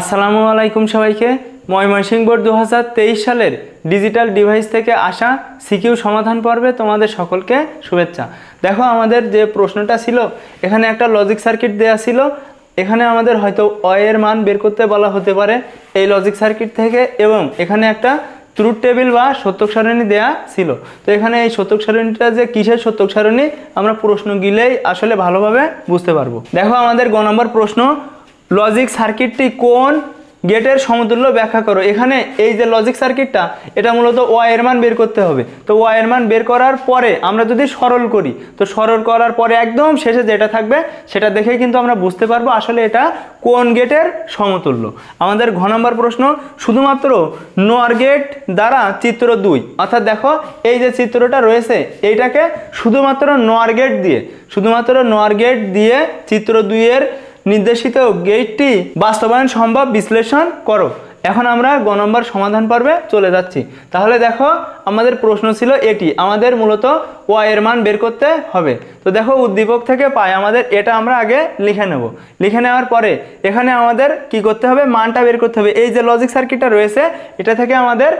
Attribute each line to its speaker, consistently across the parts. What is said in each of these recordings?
Speaker 1: আসসালামু আলাইকুম সবাইকে দু হাজার দু সালের ডিজিটাল ডিভাইস থেকে আসা সিকিউ সমাধান পর্বে তোমাদের সকলকে শুভেচ্ছা দেখো আমাদের যে প্রশ্নটা ছিল এখানে একটা লজিক সার্কিট দেয়া ছিল এখানে আমাদের হয়তো অয়ের মান বের করতে বলা হতে পারে এই লজিক সার্কিট থেকে এবং এখানে একটা ত্রুট টেবিল বা সত্যক সারণী দেয়া ছিল তো এখানে এই সত্যক সারণীটা যে কিসের সত্যক সারণী আমরা প্রশ্ন গিলেই আসলে ভালোভাবে বুঝতে পারবো দেখো আমাদের গ নম্বর প্রশ্ন লজিক সার্কিটটি কোন গেটের সমতুল্য ব্যাখ্যা করো এখানে এই যে লজিক সার্কিটটা এটা মূলত ওয়াইয়ের মান বের করতে হবে তো ওয়াইয়ের মান বের করার পরে আমরা যদি সরল করি তো সরল করার পরে একদম শেষে যেটা থাকবে সেটা দেখে কিন্তু আমরা বুঝতে পারবো আসলে এটা কোন গেটের সমতুল্য আমাদের ঘ নম্বর প্রশ্ন শুধুমাত্র নোয়ার গেট দ্বারা চিত্র দুই অর্থাৎ দেখো এই যে চিত্রটা রয়েছে এইটাকে শুধুমাত্র নোয়ার গেট দিয়ে শুধুমাত্র নোয়ার গেট দিয়ে চিত্র দুইয়ের নির্দেশিত গেটটি বাস্তবায়ন সম্ভব বিশ্লেষণ করো এখন আমরা গ নম্বর সমাধান পর্বে চলে যাচ্ছি তাহলে দেখো আমাদের প্রশ্ন ছিল এটি আমাদের মূলত এর মান বের করতে হবে তো দেখো উদ্দীপক থেকে পাই আমাদের এটা আমরা আগে লিখে নেব লিখে নেওয়ার পরে এখানে আমাদের কি করতে হবে মানটা বের করতে হবে এই যে লজিক সার্কিটটা রয়েছে এটা থেকে আমাদের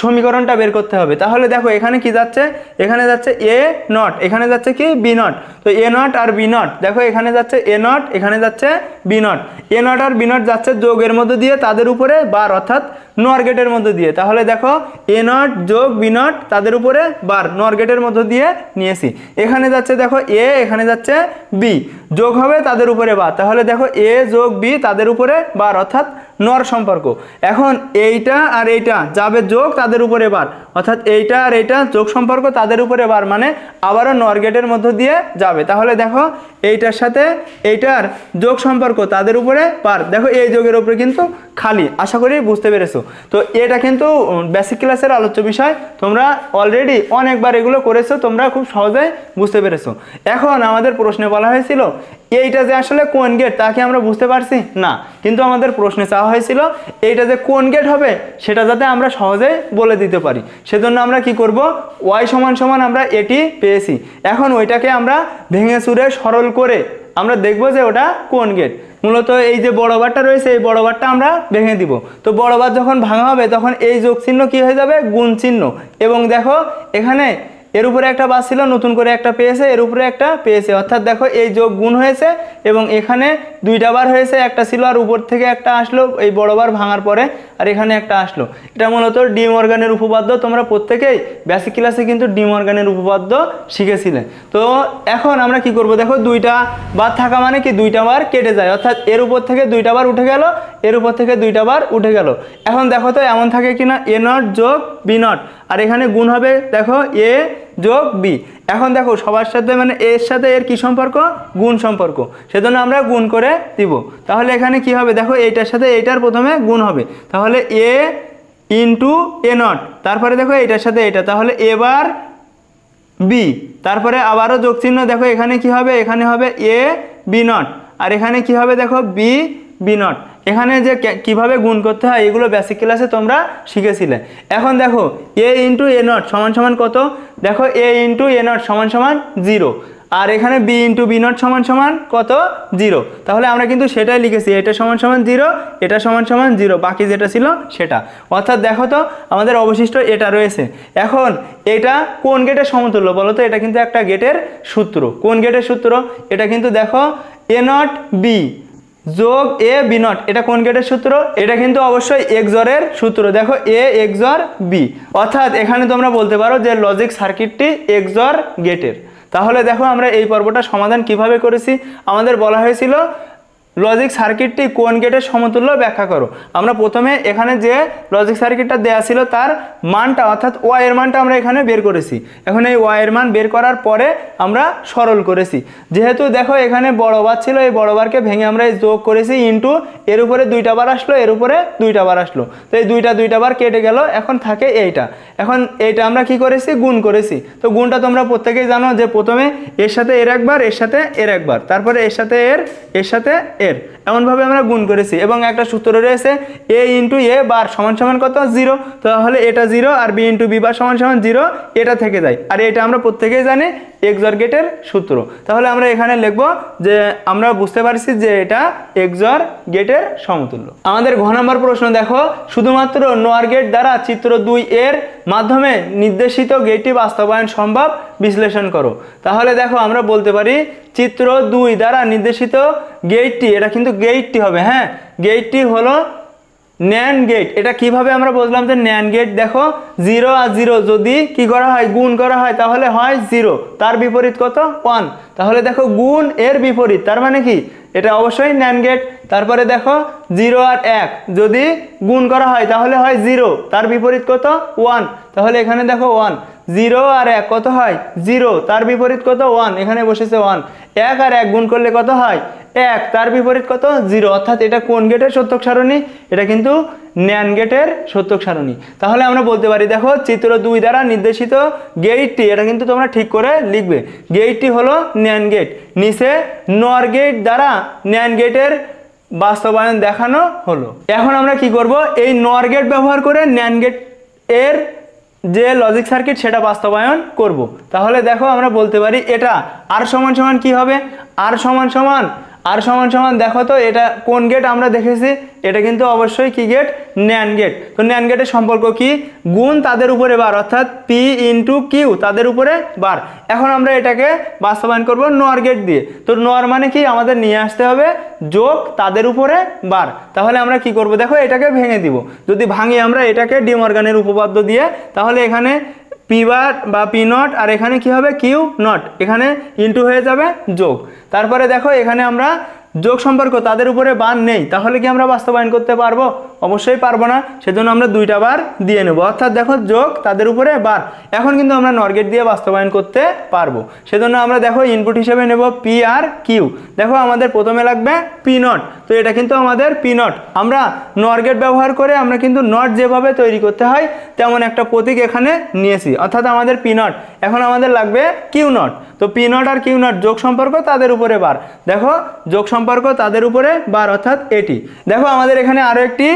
Speaker 1: সমীকরণটা বের করতে হবে তাহলে দেখো এখানে কি যাচ্ছে এখানে যাচ্ছে এ নট এখানে যাচ্ছে কি বি নট তো এ নট আর বি নট দেখো এখানে যাচ্ছে এ নট এখানে যাচ্ছে বি নট এ নট আর বি নট যাচ্ছে যোগের মধ্যে দিয়ে তাদের উপরে বার অর্থাৎ নরগেটের মধ্যে দিয়ে তাহলে দেখো এ নট যোগ বি নট তাদের উপরে বার নরগেটের মধ্য দিয়ে নিয়েছি এখানে যাচ্ছে দেখো এ এখানে যাচ্ছে বি যোগ হবে তাদের উপরে বার তাহলে দেখো এ যোগ বি তাদের উপরে বার অর্থাৎ নর সম্পর্ক এখন এইটা আর এইটা যাবে যোগ তাদের উপরে বার অর্থাৎ এইটা আর এইটা যোগ সম্পর্ক তাদের উপরে বার মানে আবারও নরগেটের গেটের মধ্য দিয়ে যাবে তাহলে দেখো এইটার সাথে এইটার যোগ সম্পর্ক তাদের উপরে পার দেখো এই যোগের উপরে কিন্তু খালি আশা করি বুঝতে পেরেছো তো এটা কিন্তু বেসিক ক্লাসের আলোচ্য বিষয় তোমরা অলরেডি অনেকবার এগুলো করেছো তোমরা খুব সহজে বুঝতে পেরেছো এখন আমাদের প্রশ্নে বলা হয়েছিল এইটা যে আসলে কোন গেট তা কি আমরা বুঝতে পারছি না কিন্তু আমাদের প্রশ্নে চাওয়া হয়েছিল এইটা যে কোন গেট হবে সেটা যাতে আমরা সহজে বলে দিতে পারি সেজন্য আমরা কি করব ওয়াই সমান সমান আমরা এটি পেয়েছি এখন ওইটাকে আমরা ভেঙে চুরে সরল করে আমরা দেখব যে ওটা কোন গেট মূলত এই যে বড় বারটা রয়েছে এই বড় বারটা আমরা ভেঙে দিব তো বড় বার যখন ভাঙা হবে তখন এই যোগ চিহ্ন কী হয়ে যাবে গুণ চিহ্ন এবং দেখো এখানে এর উপরে একটা বাস ছিল নতুন করে একটা পেয়েছে এর উপরে একটা পেয়েছে অর্থাৎ দেখো এই যোগ গুণ হয়েছে এবং এখানে দুইটা বার হয়েছে একটা ছিল আর উপর থেকে একটা আসলো এই বড়বার ভাঙার পরে আর এখানে একটা আসলো এটা মূলত ডিম অর্গানের উপপাদ্য তোমরা প্রত্যেকেই বেসিক ক্লাসে কিন্তু ডিম অর্গানের উপপাদ্য শিখেছিলে তো এখন আমরা কি করব দেখো দুইটা বার থাকা মানে কি দুইটা বার কেটে যায় অর্থাৎ এর উপর থেকে দুইটা বার উঠে গেল এর উপর থেকে দুইটা বার উঠে গেল এখন দেখো তো এমন থাকে কিনা এ নট যোগ বি নট আর এখানে গুণ হবে দেখো এ যোগ বি এখন দেখো সবার সাথে মানে এর সাথে এর কি সম্পর্ক গুণ সম্পর্ক সেজন্য আমরা গুণ করে দিব তাহলে এখানে কি হবে দেখো এইটার সাথে এইটার প্রথমে গুণ হবে তাহলে এ ইন্টু এ নট তারপরে দেখো এইটার সাথে এটা তাহলে এবার বি তারপরে আবারও যোগ চিহ্ন দেখো এখানে কি হবে এখানে হবে এ বি নট আর এখানে কি হবে দেখো বি বি নট এখানে যে কিভাবে গুণ করতে হয় এগুলো বেসিক ক্লাসে তোমরা শিখেছিলে এখন দেখো এ ইন্টু এ নট সমান সমান কত দেখো এ ইন্টু এ নট সমান সমান জিরো আর এখানে বি ইন্টু বি নট সমান সমান কত জিরো তাহলে আমরা কিন্তু সেটাই লিখেছি এটা সমান সমান জিরো এটা সমান সমান জিরো বাকি যেটা ছিল সেটা অর্থাৎ দেখো তো আমাদের অবশিষ্ট এটা রয়েছে এখন এটা কোন গেটের সমতুল্য বলো তো এটা কিন্তু একটা গেটের সূত্র কোন গেটের সূত্র এটা কিন্তু দেখো এ নট বি যোগ এ বি নট এটা কোন গেটের সূত্র এটা কিন্তু অবশ্যই এক্সরের সূত্র দেখো এ এক্সর বি অর্থাৎ এখানে তোমরা বলতে পারো যে লজিক সার্কিটটি এক্সর গেটের তাহলে দেখো আমরা এই পর্বটা সমাধান কিভাবে করেছি আমাদের বলা হয়েছিল লজিক সার্কিটটি কোন গেটের সমতুল্য ব্যাখ্যা করো আমরা প্রথমে এখানে যে লজিক সার্কিটটা দেয়া ছিল তার মানটা অর্থাৎ ওয়াইয়ের মানটা আমরা এখানে বের করেছি এখন এই ওয়াইয়ের মান বের করার পরে আমরা সরল করেছি যেহেতু দেখো এখানে বড় বার ছিল এই বড় বারকে ভেঙে আমরা এই যোগ করেছি ইন্টু এর উপরে দুইটা বার আসলো এর উপরে দুইটা বার আসলো তো এই দুইটা দুইটা বার কেটে গেল এখন থাকে এইটা এখন এইটা আমরা কি করেছি গুণ করেছি তো গুণটা তোমরা প্রত্যেকেই জানো যে প্রথমে এর সাথে এর একবার এর সাথে এর একবার তারপরে এর সাথে এর এর সাথে এর এমনভাবে আমরা গুণ করেছি এবং একটা সূত্র রয়েছে এ ইন্টু এ বার সমান সমান কত জিরো তাহলে এটা জিরো আর বি ইন্টু বি বার সমান সমান জিরো এটা থেকে যায় আর এটা আমরা প্রত্যেকেই জানি এক্সর গেটের সূত্র তাহলে আমরা এখানে লিখব যে আমরা বুঝতে পারছি যে এটা এক্সর গেটের সমতুল্য আমাদের ঘ নম্বর প্রশ্ন দেখো শুধুমাত্র নোয়ার গেট দ্বারা চিত্র দুই এর মাধ্যমে নির্দেশিত গেটটি বাস্তবায়ন সম্ভব বিশ্লেষণ করো তাহলে দেখো আমরা বলতে পারি চিত্র দুই দ্বারা নির্দেশিত গেটটি এটা কিন্তু গেটটি হবে হ্যাঁ গেটটি হলো ন্যান গেট এটা কিভাবে আমরা বুঝলাম যে ন্যান গেট দেখো জিরো আর জিরো যদি কি করা হয় গুণ করা হয় তাহলে হয় জিরো তার বিপরীত কত ওয়ান তাহলে দেখো গুণ এর বিপরীত তার মানে কি এটা অবশ্যই ন্যান গেট তারপরে দেখো জিরো আর এক যদি গুণ করা হয় তাহলে হয় জিরো তার বিপরীত কত ওয়ান তাহলে এখানে দেখো ওয়ান জিরো আর এক কত হয় জিরো তার বিপরীত কত ওয়ান এখানে বসেছে ওয়ান এক আর এক গুণ করলে কত হয় এক তার বিপরীত কত জিরো অর্থাৎ এটা কোন গেটের সত্যক সারণী এটা কিন্তু ন্যান গেটের সত্যক সারণী তাহলে আমরা বলতে পারি দেখো চিত্র দুই দ্বারা নির্দেশিত গেইটটি এটা কিন্তু তোমরা ঠিক করে লিখবে গেইটটি হলো ন্যান গেট নিচে নর গেট দ্বারা ন্যান গেটের বাস্তবায়ন দেখানো হলো এখন আমরা কি করব এই নর গেট ব্যবহার করে ন্যান গেট এর যে লজিক সার্কিট সেটা বাস্তবায়ন করব। তাহলে দেখো আমরা বলতে পারি এটা আর সমান সমান কি হবে আর সমান সমান আর সমান সমান দেখো তো এটা কোন গেট আমরা দেখেছি এটা কিন্তু অবশ্যই কি গেট ন্যান গেট তো ন্যান গেটের সম্পর্ক কি গুণ তাদের উপরে বার অর্থাৎ পি ইন্টু কিউ তাদের উপরে বার এখন আমরা এটাকে বাস্তবায়ন করব নোয়ার গেট দিয়ে তো নোয়ার মানে কি আমাদের নিয়ে আসতে হবে যোগ তাদের উপরে বার তাহলে আমরা কি করব দেখো এটাকে ভেঙে দিব যদি ভাঙি আমরা এটাকে ডিমর্গানের উপপাদ্য দিয়ে তাহলে এখানে পি বার বা পি নট আর এখানে কি হবে কিউ নট এখানে ইনটু হয়ে যাবে যোগ তারপরে দেখো এখানে আমরা যোগ সম্পর্ক তাদের উপরে বান নেই তাহলে কি আমরা বাস্তবায়ন করতে পারবো অবশ্যই পারবো না সেজন্য আমরা দুইটা বার দিয়ে নেব অর্থাৎ দেখো যোগ তাদের উপরে বার এখন কিন্তু আমরা নরগেট দিয়ে বাস্তবায়ন করতে পারবো সেজন্য আমরা দেখো ইনপুট হিসেবে নেব পি আর কিউ দেখো আমাদের প্রথমে লাগবে পি নট তো এটা কিন্তু আমাদের পি নট আমরা নরগেট ব্যবহার করে আমরা কিন্তু নট যেভাবে তৈরি করতে হয় তেমন একটা প্রতীক এখানে নিয়েছি অর্থাৎ আমাদের পি নট এখন আমাদের লাগবে কিউ নট তো পি নট আর কিউ নট যোগ সম্পর্ক তাদের উপরে বার দেখো যোগ সম্পর্ক সম্পর্ক তাদের উপরে বার অর্থাৎ এটি দেখো আমাদের এখানে আরও একটি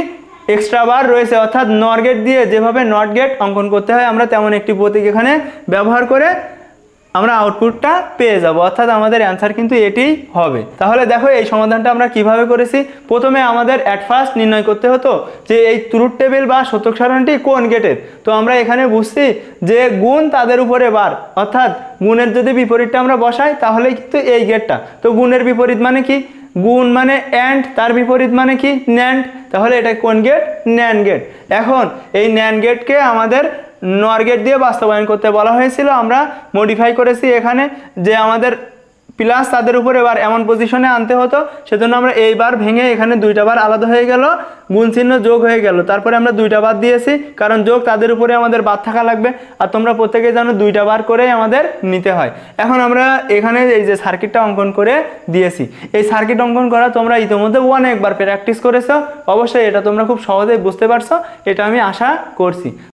Speaker 1: এক্সট্রা বার রয়েছে অর্থাৎ নট গেট দিয়ে যেভাবে নট গেট অঙ্কন করতে হয় আমরা তেমন একটি প্রতীক এখানে ব্যবহার করে আমরা আউটপুটটা পেয়ে যাব অর্থাৎ আমাদের অ্যান্সার কিন্তু এটি হবে তাহলে দেখো এই সমাধানটা আমরা কিভাবে করেছি প্রথমে আমাদের অ্যাট ফার্স্ট নির্ণয় করতে হতো যে এই ত্রুট টেবিল বা শতক সারণটি কোন গেটের তো আমরা এখানে বুঝছি যে গুণ তাদের উপরে বার অর্থাৎ গুণের যদি বিপরীতটা আমরা বসাই তাহলে কিন্তু এই গেটটা তো গুণের বিপরীত মানে কি গুণ মানে অ্যান্ড তার বিপরীত মানে কি ন্যান্ড তাহলে এটা কোন গেট ন্যান গেট এখন এই ন্যান গেটকে আমাদের নর গেট দিয়ে বাস্তবায়ন করতে বলা হয়েছিল আমরা মডিফাই করেছি এখানে যে আমাদের প্লাস তাদের উপর এবার এমন পজিশনে আনতে হতো সেজন্য আমরা এইবার ভেঙে এখানে দুইটা বার আলাদা হয়ে গেল গুণ চিহ্ন যোগ হয়ে গেল তারপরে আমরা দুইটা বার দিয়েছি কারণ যোগ তাদের উপরে আমাদের বাদ থাকা লাগবে আর তোমরা প্রত্যেকে জানো দুইটা বার করে আমাদের নিতে হয় এখন আমরা এখানে এই যে সার্কিটটা অঙ্কন করে দিয়েছি এই সার্কিট অঙ্কন করা তোমরা ইতিমধ্যে অনেকবার প্র্যাকটিস করেছো অবশ্যই এটা তোমরা খুব সহজেই বুঝতে পারছো এটা আমি আশা করছি